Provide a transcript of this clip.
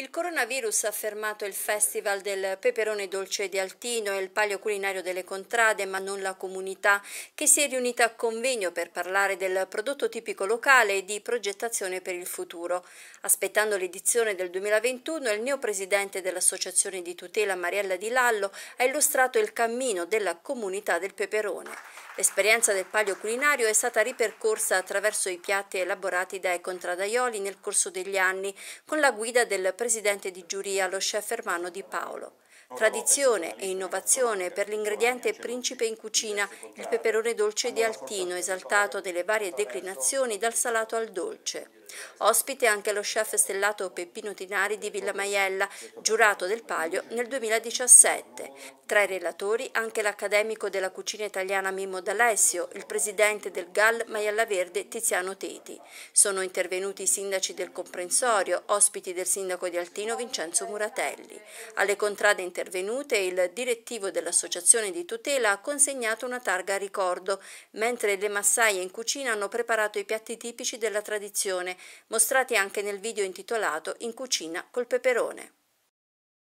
Il coronavirus ha fermato il festival del peperone dolce di Altino e il palio culinario delle contrade, ma non la comunità, che si è riunita a convegno per parlare del prodotto tipico locale e di progettazione per il futuro. Aspettando l'edizione del 2021, il neopresidente dell'Associazione di tutela Mariella Di Lallo ha illustrato il cammino della comunità del peperone. L'esperienza del palio culinario è stata ripercorsa attraverso i piatti elaborati dai contradaioli nel corso degli anni, con la guida del presidente presidente di giuria lo chef Ermano Di Paolo. Tradizione e innovazione per l'ingrediente principe in cucina, il peperone dolce di Altino, esaltato nelle varie declinazioni dal salato al dolce. Ospite anche lo chef stellato Peppino Tinari di Villa Maiella, giurato del Palio nel 2017. Tra i relatori anche l'accademico della cucina italiana Mimmo D'Alessio, il presidente del GAL Maiella Verde Tiziano Teti. Sono intervenuti i sindaci del comprensorio, ospiti del sindaco di Altino Vincenzo Muratelli. Alle contrade intervenute il direttivo dell'associazione di tutela ha consegnato una targa a ricordo, mentre le massaie in cucina hanno preparato i piatti tipici della tradizione, mostrati anche nel video intitolato In cucina col peperone.